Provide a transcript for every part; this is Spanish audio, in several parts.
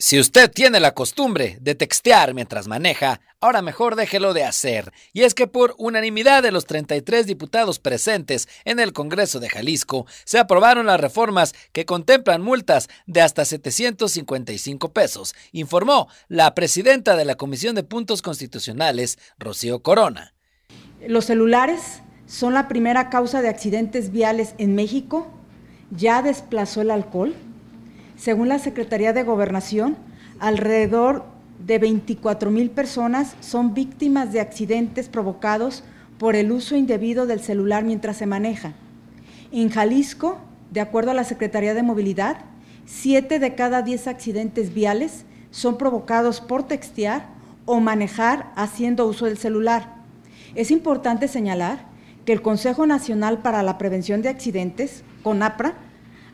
Si usted tiene la costumbre de textear mientras maneja, ahora mejor déjelo de hacer. Y es que por unanimidad de los 33 diputados presentes en el Congreso de Jalisco, se aprobaron las reformas que contemplan multas de hasta 755 pesos, informó la presidenta de la Comisión de Puntos Constitucionales, Rocío Corona. Los celulares son la primera causa de accidentes viales en México. Ya desplazó el alcohol según la Secretaría de Gobernación, alrededor de 24 mil personas son víctimas de accidentes provocados por el uso indebido del celular mientras se maneja. En Jalisco, de acuerdo a la Secretaría de Movilidad, 7 de cada 10 accidentes viales son provocados por textear o manejar haciendo uso del celular. Es importante señalar que el Consejo Nacional para la Prevención de Accidentes, CONAPRA,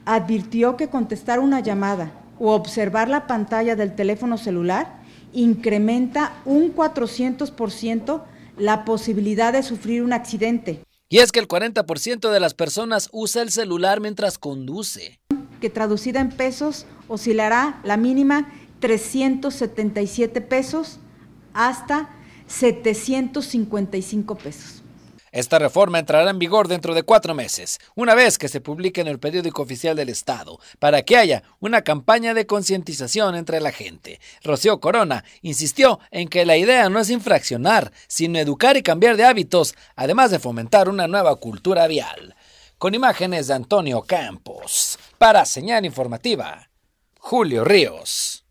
advirtió que contestar una llamada o observar la pantalla del teléfono celular incrementa un 400% la posibilidad de sufrir un accidente. Y es que el 40% de las personas usa el celular mientras conduce. Que traducida en pesos oscilará la mínima 377 pesos hasta 755 pesos. Esta reforma entrará en vigor dentro de cuatro meses, una vez que se publique en el periódico oficial del Estado, para que haya una campaña de concientización entre la gente. Rocío Corona insistió en que la idea no es infraccionar, sino educar y cambiar de hábitos, además de fomentar una nueva cultura vial. Con imágenes de Antonio Campos, para Señal Informativa, Julio Ríos.